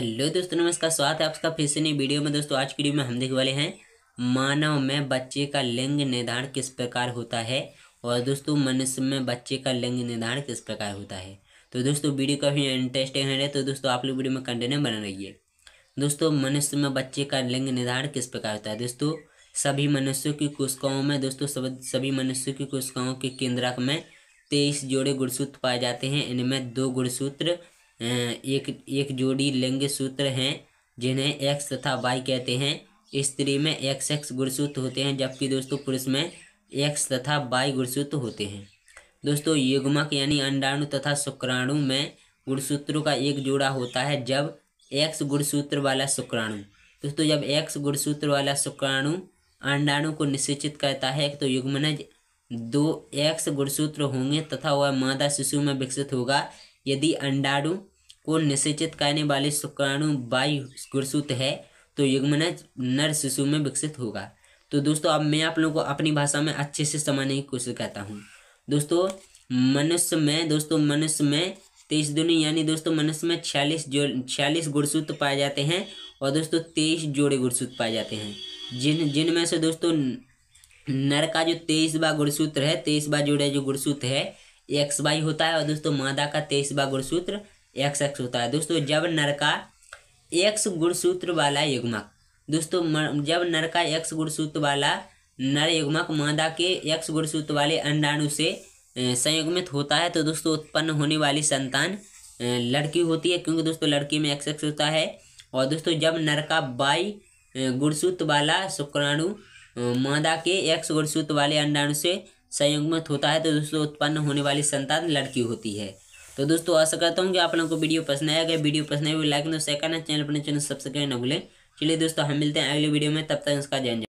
hello दोस्तों नमस्कार स्वागत है आपका फिर से नई वीडियो में दोस्तों आज की वीडियो में हम देखने वाले हैं मानव में बच्चे का लिंग निर्धारण किस प्रकार होता है और दोस्तों मनुष्य में बच्चे का लिंग निर्धारण किस प्रकार होता है तो दोस्तों वीडियो काफ़ी इंटरेस्टिंग है तो दोस्तों आप लोग वीडियो में कंटिन्यू बना रहिए दोस्तों मनुष्य में बच्चे का लिंग निर्धारण किस प्रकार होता है दोस्तों सभी मनुष्यों की कोशिकाओं में दोस्तों सब सभी मनुष्यों की कोशिकाओं के केंद्रक में तेईस जोड़े गुणसूत्र पाए जाते हैं इनमें दो गुणसूत्र एक एक जोड़ी लिंग सूत्र हैं जिन्हें एक्स तथा वाई कहते हैं स्त्री में एक्स एक्स गुणसूत्र होते हैं जबकि दोस्तों पुरुष में एक्स तथा वाई गुणसूत्र होते हैं दोस्तों युग्मक यानी अंडाणु तथा शुक्राणु में गुणसूत्रों का एक जोड़ा होता है जब एक्स गुणसूत्र वाला शुक्राणु दोस्तों जब एक्स गुणसूत्र वाला शुक्राणु अंडाणु को निश्चित करता है तो युग्मनज दो एक्स गुणसूत्र होंगे तथा वह मादा शिशु में विकसित होगा यदि अंडाणु को निषेचित करने वाले शुक्राणु बाई गुरसूत है तो युग्मनज नर शिशु में विकसित होगा तो दोस्तों अब मैं आप लोगों को अपनी भाषा में अच्छे से समझने की कोशिश करता हूँ दोस्तों मनुष्य में दोस्तों मनुष्य में तेईस दुनी यानी दोस्तों मनुष्य में छियालीस जो छियालीस गुड़सूत्र पाए जाते हैं और दोस्तों तेईस जोड़े गुड़सूत्र पाए जाते हैं जिन जिनमें से दोस्तों नर का जो तेईस बा गुड़सूत्र है तेईस बा जोड़े जो गुड़सूत्र है एक्स बाई होता है और दोस्तों मादा का तेईस बा गुड़सूत्र एक्स एक्स होता है दोस्तों जब नर का एक्स गुणसूत्र वाला युग्मक दोस्तों जब नर का एक्स गुणसूत्र वाला नर युग्मक मादा के एक्स तो गुणसूत्र वाले अंडाणु से संयुग्मित होता है तो दोस्तों उत्पन्न होने वाली संतान लड़की होती है क्योंकि दोस्तों लड़की में एक्स एक्स होता है और दोस्तों जब नर का बाई गुणसूत्र वाला शुक्राणु मादा के एक्स गुणसूत्र वाले अंडाणु से संयुग्मित होता है तो दोस्तों उत्पन्न होने वाली संतान लड़की होती है तो दोस्तों आशा करता हूँ कि आप लोगों को वीडियो पसंद आया अगर वीडियो पसंद आए तो लाइक नो सेकंड चैनल अपने चैनल सब्सक्राइब ना भूलें चलिए दोस्तों हम मिलते हैं अगले वीडियो में तब तक उसका जान